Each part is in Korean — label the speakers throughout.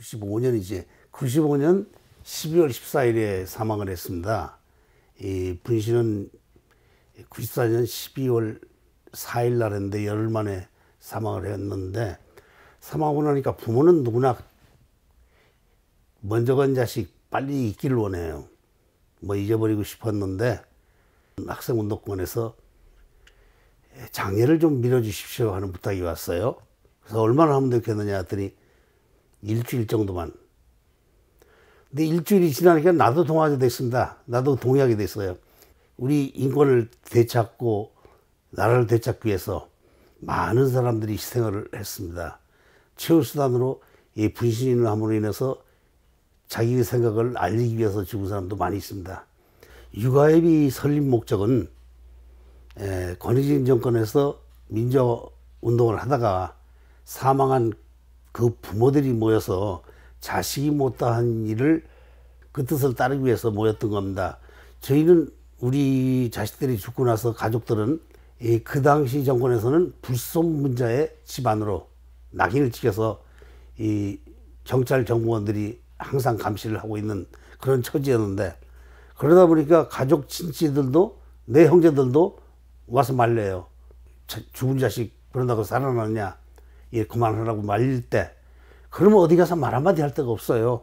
Speaker 1: 95년 이제 95년 12월 14일에 사망을 했습니다. 이 분신은 94년 12월 4일 날인데 열흘 만에 사망을 했는데 사망하고 나니까 부모는 누구나 먼저 간 자식 빨리 있기를 원해요. 뭐 잊어버리고 싶었는데 학생운동권에서 장례를 좀 밀어주십시오 하는 부탁이 왔어요. 그래서 얼마나 하면 되겠느냐 하더니 일주일 정도만. 근데 일주일이 지나니까 나도 동화가 됐습니다. 나도 동의하게 됐어요. 우리 인권을 되찾고 나라를 되찾기 위해서 많은 사람들이 희생을 했습니다. 최후 수단으로 이분신 함으로 인해서 자기의 생각을 알리기 위해서 죽은 사람도 많이 있습니다. 유가협이 설립 목적은 권위적 정권에서 민주 운동을 하다가 사망한 그 부모들이 모여서 자식이 못다한 일을 그 뜻을 따르기 위해서 모였던 겁니다. 저희는 우리 자식들이 죽고 나서 가족들은 그 당시 정권에서는 불손문자의 집안으로 낙인을 찍어서 이 경찰 정보원들이 항상 감시를 하고 있는 그런 처지였는데 그러다 보니까 가족 친지들도 내 형제들도 와서 말려요. 죽은 자식 그런다고 살아났냐 예, 그만하라고 말릴 때 그러면 어디 가서 말 한마디 할 데가 없어요.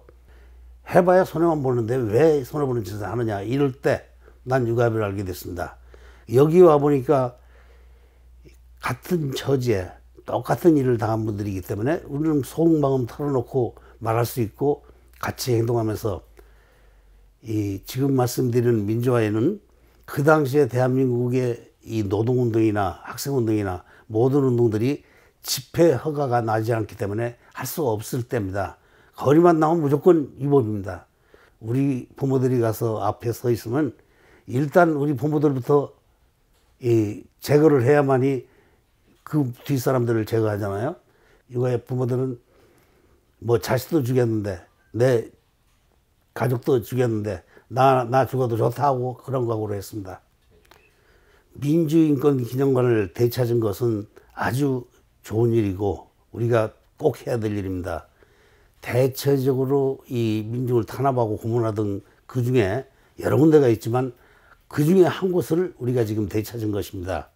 Speaker 1: 해봐야 손해만 보는데 왜 손해보는 짓을 하느냐 이럴 때 난 육아비를 알게 됐습니다. 여기 와 보니까 같은 처지에 똑같은 일을 당한 분들이기 때문에 우리는 속마음 털어놓고 말할 수 있고 같이 행동하면서 이 지금 말씀드리는 민주화에는 그 당시에 대한민국의 이 노동운동이나 학생운동이나 모든 운동들이 집회 허가가 나지 않기 때문에 할 수가 없을 때입니다. 거리만 나오면 무조건 위법입니다. 우리 부모들이 가서 앞에 서 있으면 일단 우리 부모들부터 이 제거를 해야만이 그 뒷사람들을 제거하잖아요. 이거에 부모들은 뭐 자식도 죽였는데 내 가족도 죽였는데 나, 나 죽어도 좋다고 그런 각오로 했습니다. 민주인권 기념관을 되찾은 것은 아주 좋은 일이고 우리가 꼭 해야 될 일입니다. 대체적으로 이 민중을 탄압하고 고문하던 그 중에 여러 군데가 있지만 그 중에 한 곳을 우리가 지금 되찾은 것입니다.